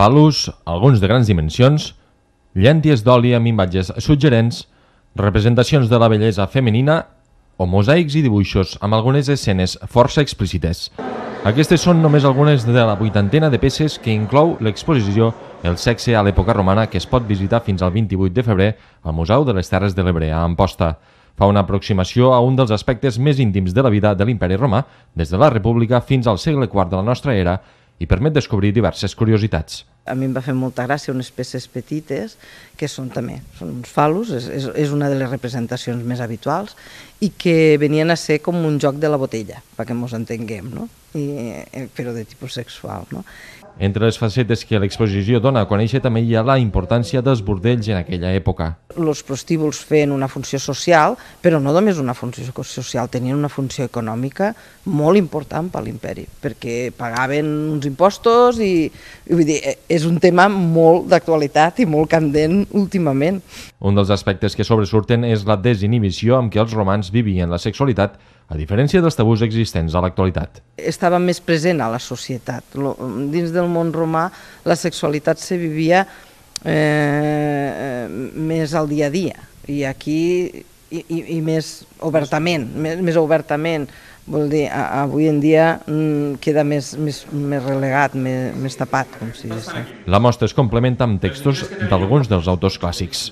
fal·lus, alguns de grans dimensions, llànties d'oli amb imatges suggerents, representacions de la bellesa femenina o mosaics i dibuixos amb algunes escenes força explícites. Aquestes són només algunes de la vuitantena de peces que inclou l'exposició El sexe a l'època romana que es pot visitar fins al 28 de febrer al Museu de les Terres de l'Ebre a Amposta. Fa una aproximació a un dels aspectes més íntims de la vida de l'imperi romà, des de la República fins al segle IV de la nostra era, i permet descobrir diverses curiositats a mi em va fer molta gràcia unes peces petites, que són també són uns falos, és, és, és una de les representacions més habituals, i que venien a ser com un joc de la botella, perquè ens entenguem, no? I, eh, però de tipus sexual. No? Entre les facetes que l'exposició dona a conèixer també hi ha la importància dels bordells en aquella època. Els prostíbuls feien una funció social, però no només una funció social, tenien una funció econòmica molt important per l'imperi, perquè pagaven uns impostos i, i vull dir, eh, és un tema molt d'actualitat i molt candent últimament. Un dels aspectes que sobresurten és la desinhibició amb què els romans vivien la sexualitat a diferència dels tabús existents a l'actualitat. Estava més present a la societat. Dins del món romà la sexualitat se vivia eh, eh, més al dia a dia i aquí i, i, i més obertament, més, més obertament vol dir, avui en dia mm, queda més, més, més relegat, més, més tapat, com si La mostra es complementa amb textos d'alguns dels autors clàssics.